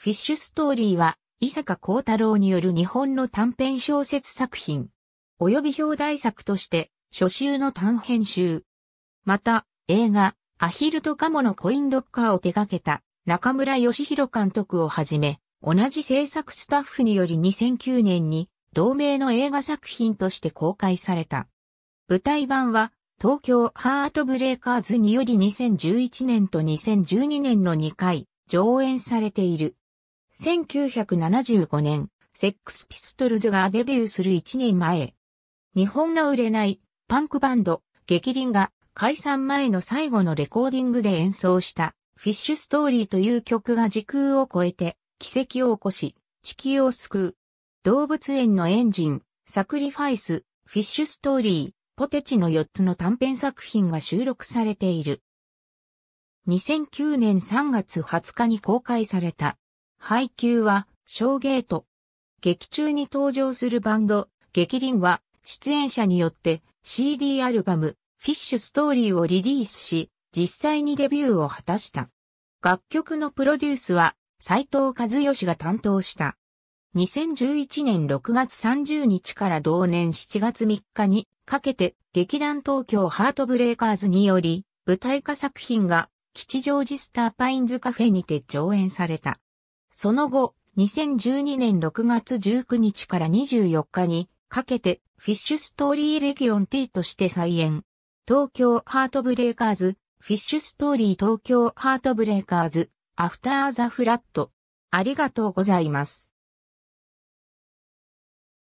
フィッシュストーリーは、伊坂幸太郎による日本の短編小説作品、及び表題作として、初集の短編集。また、映画、アヒルとカモのコインロッカーを手掛けた、中村義弘監督をはじめ、同じ制作スタッフにより2009年に、同名の映画作品として公開された。舞台版は、東京ハートブレーカーズにより2011年と2012年の2回、上演されている。1975年、セックスピストルズがデビューする1年前、日本の売れないパンクバンド、激輪が解散前の最後のレコーディングで演奏したフィッシュストーリーという曲が時空を超えて奇跡を起こし、地球を救う。動物園のエンジン、サクリファイス、フィッシュストーリー、ポテチの4つの短編作品が収録されている。2009年3月20日に公開された配給は、ショーゲート。劇中に登場するバンド、劇輪は、出演者によって CD アルバム、フィッシュストーリーをリリースし、実際にデビューを果たした。楽曲のプロデュースは、斎藤和義が担当した。2011年6月30日から同年7月3日にかけて劇団東京ハートブレイカーズにより舞台化作品が吉祥寺スターパインズカフェにて上演された。その後、2012年6月19日から24日にかけてフィッシュストーリーレギオン T として再演。東京ハートブレイカーズ、フィッシュストーリー東京ハートブレイカーズ、アフターザフラット。ありがとうございます。